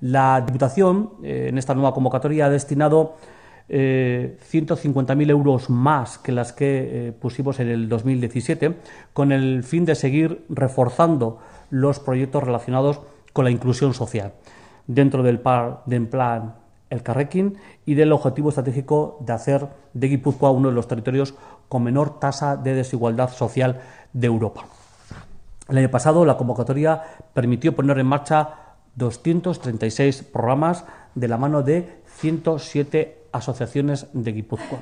La Diputación, eh, en esta nueva convocatoria, ha destinado 150.000 eh, euros más que las que eh, pusimos en el 2017, con el fin de seguir reforzando los proyectos relacionados con la inclusión social, dentro del, par, del plan El Carrequín y del objetivo estratégico de hacer de Guipúzcoa uno de los territorios con menor tasa de desigualdad social de Europa. El año pasado, la convocatoria permitió poner en marcha 236 programas de la mano de 107 asociaciones de Guipúzcoa.